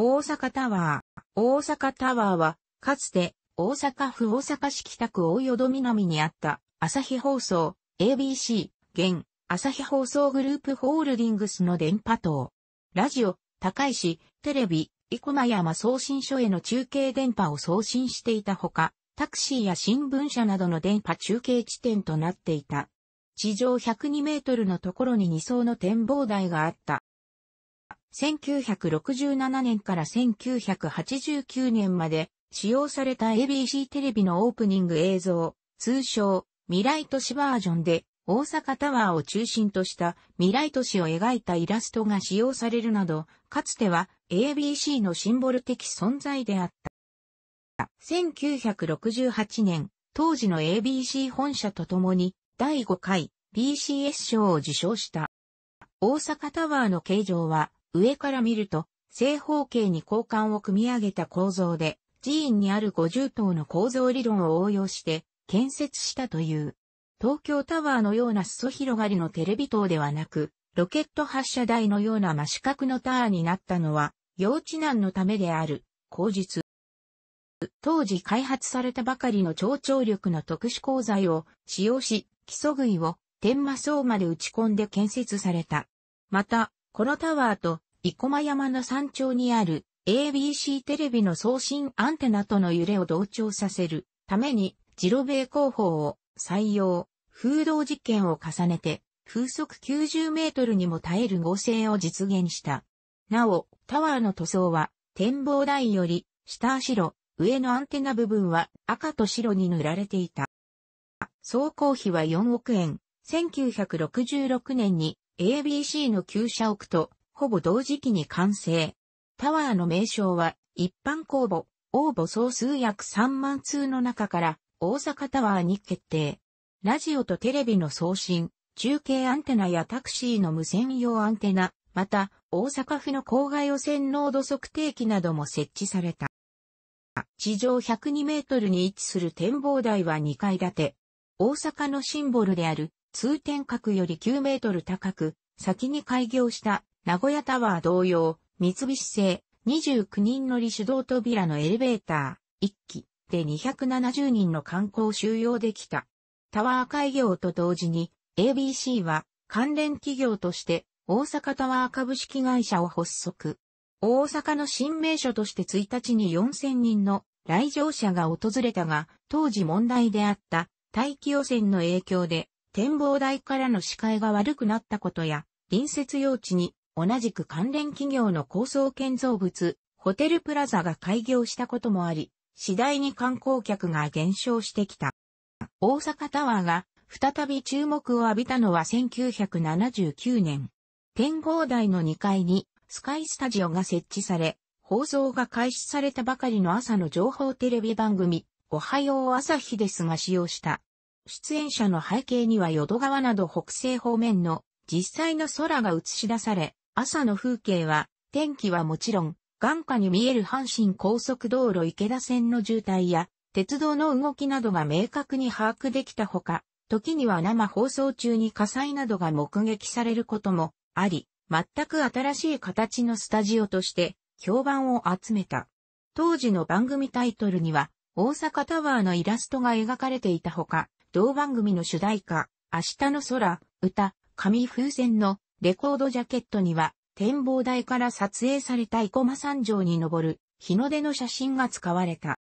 大阪タワー。大阪タワーは、かつて、大阪府大阪市北区大淀南にあった、朝日放送、ABC、現、朝日放送グループホールディングスの電波塔。ラジオ、高石、テレビ、生駒山送信所への中継電波を送信していたほか、タクシーや新聞社などの電波中継地点となっていた。地上102メートルのところに2層の展望台があった。1967年から1989年まで使用された ABC テレビのオープニング映像、通称未来都市バージョンで大阪タワーを中心とした未来都市を描いたイラストが使用されるなど、かつては ABC のシンボル的存在であった。1968年、当時の ABC 本社とともに第5回 BCS 賞を受賞した。大阪タワーの形状は上から見ると、正方形に交換を組み上げた構造で、寺院にある50棟の構造理論を応用して建設したという。東京タワーのような裾広がりのテレビ塔ではなく、ロケット発射台のような真四角のタワーになったのは、幼稚難のためである、後日。当時開発されたばかりの超張力の特殊鋼材を使用し、基礎杭を天魔層まで打ち込んで建設された。また、このタワーと、生駒山の山頂にある ABC テレビの送信アンテナとの揺れを同調させるために、ジロベイ工法を採用、風洞実験を重ねて、風速90メートルにも耐える合成を実現した。なお、タワーの塗装は、展望台より、下白、上のアンテナ部分は赤と白に塗られていた。総工費は4億円。1966年に ABC の旧社屋とほぼ同時期に完成。タワーの名称は一般公募、応募総数約3万通の中から大阪タワーに決定。ラジオとテレビの送信、中継アンテナやタクシーの無線用アンテナ、また大阪府の郊外汚染濃度測定器なども設置された。地上102メートルに位置する展望台は2階建て。大阪のシンボルである通天閣より9メートル高く、先に開業した名古屋タワー同様、三菱製29人乗り手動扉のエレベーター1機で270人の観光収容できた。タワー開業と同時に ABC は関連企業として大阪タワー株式会社を発足。大阪の新名所として1日に4000人の来場者が訪れたが、当時問題であった大気汚染の影響で展望台からの視界が悪くなったことや、隣接用地に同じく関連企業の高層建造物、ホテルプラザが開業したこともあり、次第に観光客が減少してきた。大阪タワーが再び注目を浴びたのは1979年。展望台の2階にスカイスタジオが設置され、放送が開始されたばかりの朝の情報テレビ番組、おはよう朝日ですが使用した出演者の背景には淀川など北西方面の実際の空が映し出され、朝の風景は、天気はもちろん、眼下に見える阪神高速道路池田線の渋滞や、鉄道の動きなどが明確に把握できたほか、時には生放送中に火災などが目撃されることもあり、全く新しい形のスタジオとして評判を集めた。当時の番組タイトルには、大阪タワーのイラストが描かれていたほか、同番組の主題歌、明日の空、歌、紙風船のレコードジャケットには、展望台から撮影された生駒山城に登る日の出の写真が使われた。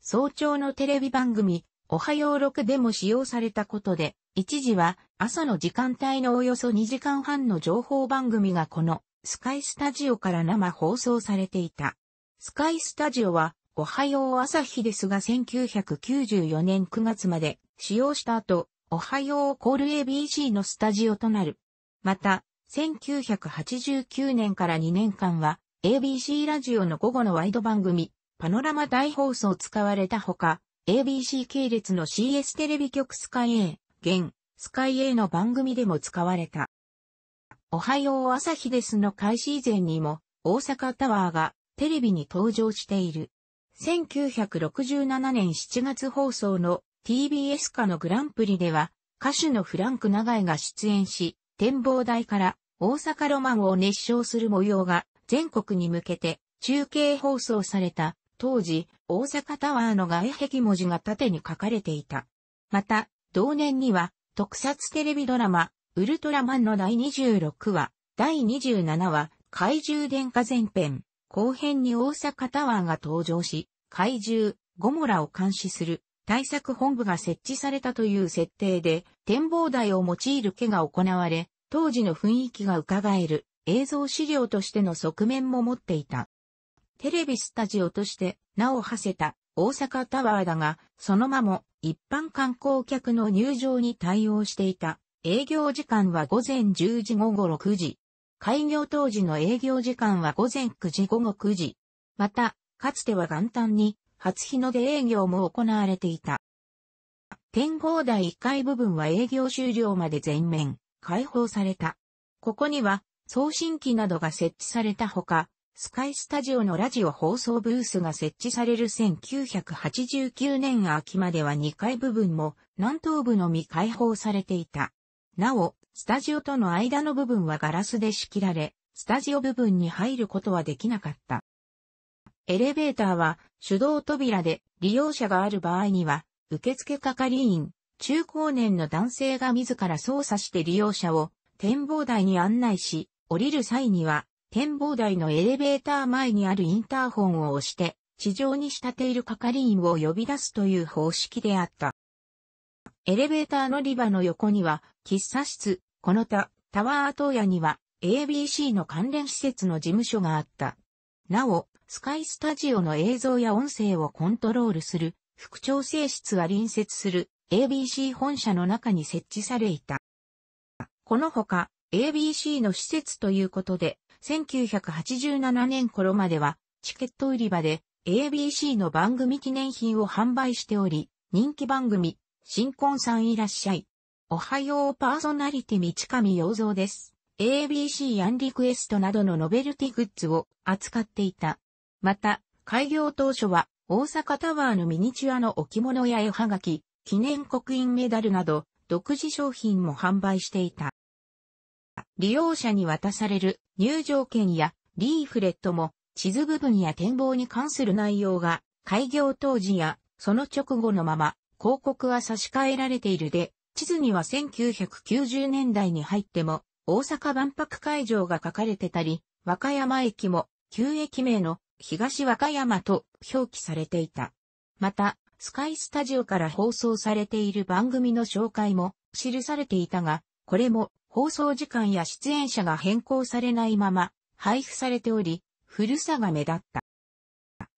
早朝のテレビ番組、おはよう6でも使用されたことで、一時は朝の時間帯のおよそ2時間半の情報番組がこのスカイスタジオから生放送されていた。スカイスタジオはおはよう朝日ですが1994年9月まで使用した後、おはようコール ABC のスタジオとなる。また、1989年から2年間は ABC ラジオの午後のワイド番組、パノラマ大放送使われたほか、ABC 系列の CS テレビ局スカイ A、現、スカイ A の番組でも使われた。おはよう朝日ですの開始以前にも、大阪タワーがテレビに登場している。1967年7月放送の TBS 化のグランプリでは、歌手のフランク長江が出演し、展望台から大阪ロマンを熱唱する模様が全国に向けて中継放送された当時大阪タワーの外壁文字が縦に書かれていた。また同年には特撮テレビドラマウルトラマンの第26話、第27話怪獣殿下前編、後編に大阪タワーが登場し、怪獣、ゴモラを監視する対策本部が設置されたという設定で、展望台を用いる家が行われ、当時の雰囲気が伺える映像資料としての側面も持っていた。テレビスタジオとして名を馳せた大阪タワーだが、そのまま一般観光客の入場に対応していた。営業時間は午前10時午後6時、開業当時の営業時間は午前9時午後9時。また、かつては元旦に初日の出営業も行われていた。天皇台1階部分は営業終了まで全面開放された。ここには送信機などが設置されたほか、スカイスタジオのラジオ放送ブースが設置される1989年秋までは2階部分も南東部のみ開放されていた。なお、スタジオとの間の部分はガラスで仕切られ、スタジオ部分に入ることはできなかった。エレベーターは手動扉で利用者がある場合には、受付係員、中高年の男性が自ら操作して利用者を展望台に案内し、降りる際には展望台のエレベーター前にあるインターホンを押して、地上に仕立ている係員を呼び出すという方式であった。エレベーター乗り場の横には、喫茶室、この他、タワー東屋には、ABC の関連施設の事務所があった。なお、スカイスタジオの映像や音声をコントロールする、副調整室は隣接する ABC 本社の中に設置されいた。このほか、ABC の施設ということで、1987年頃までは、チケット売り場で ABC の番組記念品を販売しており、人気番組、新婚さんいらっしゃい。おはようパーソナリティ道上洋蔵です。ABC アンリクエストなどのノベルティグッズを扱っていた。また、開業当初は大阪タワーのミニチュアの置物や絵はがき、記念刻印メダルなど独自商品も販売していた。利用者に渡される入場券やリーフレットも地図部分や展望に関する内容が開業当時やその直後のまま広告は差し替えられているで、地図には1990年代に入っても、大阪万博会場が書かれてたり、和歌山駅も、旧駅名の東和歌山と表記されていた。また、スカイスタジオから放送されている番組の紹介も記されていたが、これも放送時間や出演者が変更されないまま配布されており、古さが目立った。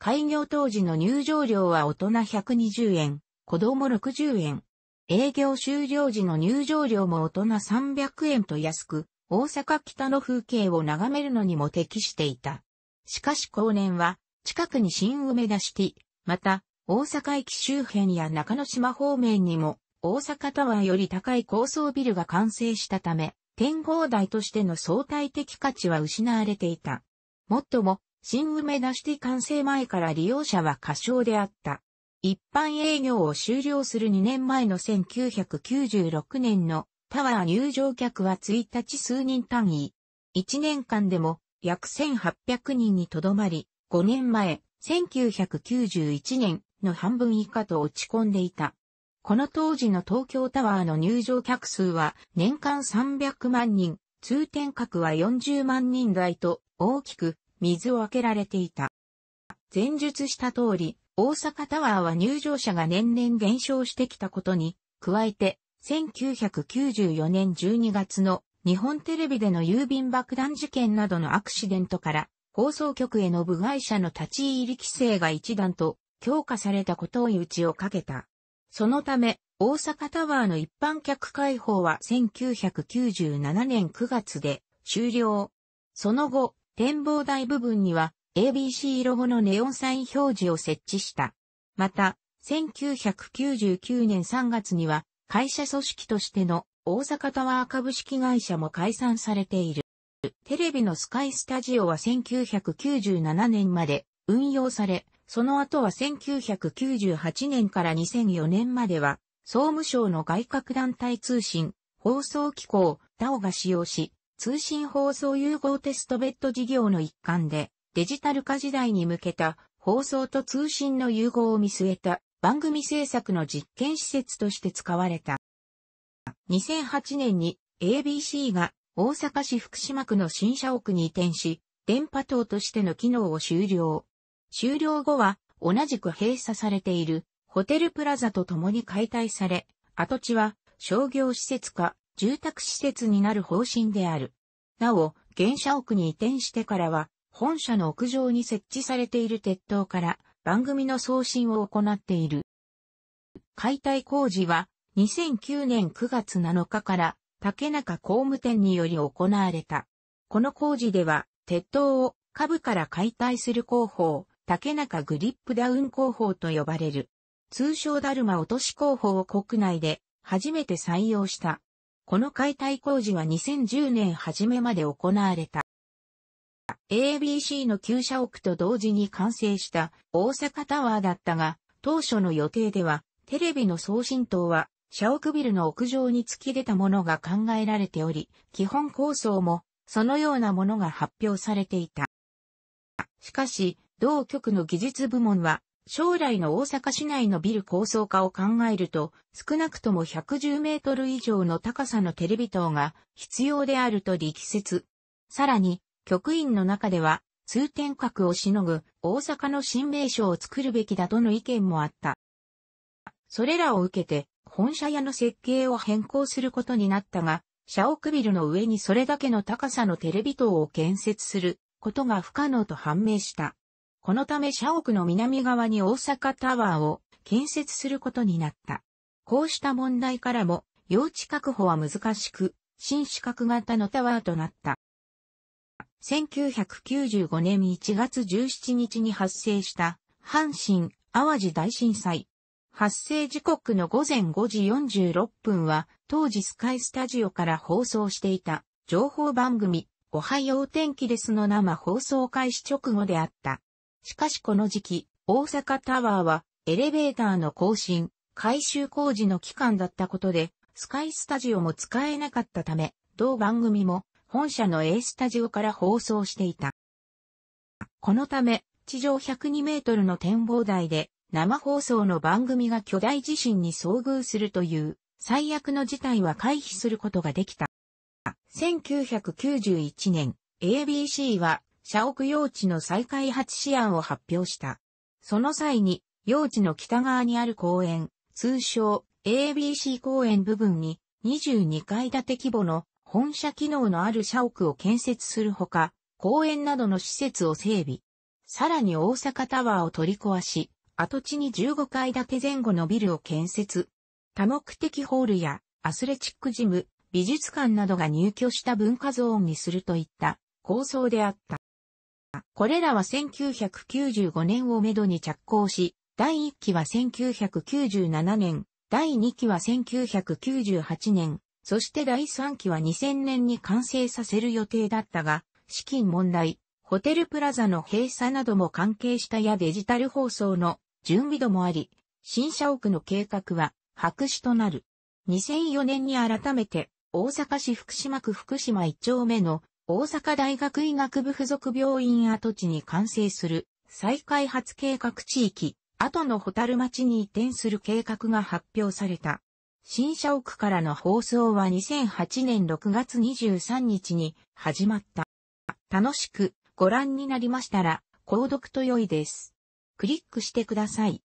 開業当時の入場料は大人120円、子供60円。営業終了時の入場料も大人300円と安く、大阪北の風景を眺めるのにも適していた。しかし後年は、近くに新梅田シティ、また、大阪駅周辺や中之島方面にも、大阪タワーより高い高層ビルが完成したため、展望台としての相対的価値は失われていた。もっとも、新梅田シティ完成前から利用者は過小であった。一般営業を終了する2年前の1996年のタワー入場客は1日数人単位。1年間でも約1800人にとどまり、5年前、1991年の半分以下と落ち込んでいた。この当時の東京タワーの入場客数は年間300万人、通天閣は40万人台と大きく水を開けられていた。前述した通り、大阪タワーは入場者が年々減少してきたことに、加えて、1994年12月の日本テレビでの郵便爆弾事件などのアクシデントから、放送局への部外者の立ち入り規制が一段と強化されたことを誘致をかけた。そのため、大阪タワーの一般客開放は1997年9月で終了。その後、展望台部分には ABC ロゴのネオンサイン表示を設置した。また、1999年3月には会社組織としての大阪タワー株式会社も解散されている。テレビのスカイスタジオは1997年まで運用され、その後は1998年から2004年までは、総務省の外郭団体通信、放送機構、DAO が使用し、通信放送融合テストベッド事業の一環で、デジタル化時代に向けた放送と通信の融合を見据えた番組制作の実験施設として使われた。2008年に ABC が大阪市福島区の新社屋に移転し、電波塔としての機能を終了。終了後は同じく閉鎖されているホテルプラザと共に解体され、跡地は商業施設か住宅施設になる方針である。なお、現社屋に移転してからは本社の屋上に設置されている鉄塔から番組の送信を行っている。解体工事は2009年9月7日から竹中工務店により行われた。この工事では鉄塔を下部から解体する工法、竹中グリップダウン工法と呼ばれる。通称ダルマ落とし工法を国内で初めて採用した。この解体工事は2010年初めまで行われた。ABC の旧社屋と同時に完成した大阪タワーだったが、当初の予定では、テレビの送信塔は、社屋ビルの屋上に突き出たものが考えられており、基本構想も、そのようなものが発表されていた。しかし、同局の技術部門は、将来の大阪市内のビル構想化を考えると、少なくとも110メートル以上の高さのテレビ塔が必要であると力説。さらに、局員の中では、通天閣をしのぐ大阪の新名所を作るべきだとの意見もあった。それらを受けて、本社屋の設計を変更することになったが、社屋ビルの上にそれだけの高さのテレビ塔を建設することが不可能と判明した。このため社屋の南側に大阪タワーを建設することになった。こうした問題からも、用地確保は難しく、新四角型のタワーとなった。1995年1月17日に発生した阪神淡路大震災。発生時刻の午前5時46分は当時スカイスタジオから放送していた情報番組おはよう天気ですの生放送開始直後であった。しかしこの時期、大阪タワーはエレベーターの更新、改修工事の期間だったことで、スカイスタジオも使えなかったため、同番組も本社の A スタジオから放送していた。このため、地上102メートルの展望台で生放送の番組が巨大地震に遭遇するという最悪の事態は回避することができた。1991年、ABC は社屋用地の再開発試案を発表した。その際に、用地の北側にある公園、通称 ABC 公園部分に22階建て規模の本社機能のある社屋を建設するほか、公園などの施設を整備。さらに大阪タワーを取り壊し、跡地に15階建て前後のビルを建設。多目的ホールやアスレチックジム、美術館などが入居した文化ゾーンにするといった構想であった。これらは1995年をめどに着工し、第1期は1997年、第2期は1998年、そして第3期は2000年に完成させる予定だったが、資金問題、ホテルプラザの閉鎖なども関係したやデジタル放送の準備度もあり、新社屋の計画は白紙となる。2004年に改めて大阪市福島区福島1丁目の大阪大学医学部附属病院跡地に完成する再開発計画地域、後のホタル町に移転する計画が発表された。新社屋からの放送は2008年6月23日に始まった。楽しくご覧になりましたら、購読と良いです。クリックしてください。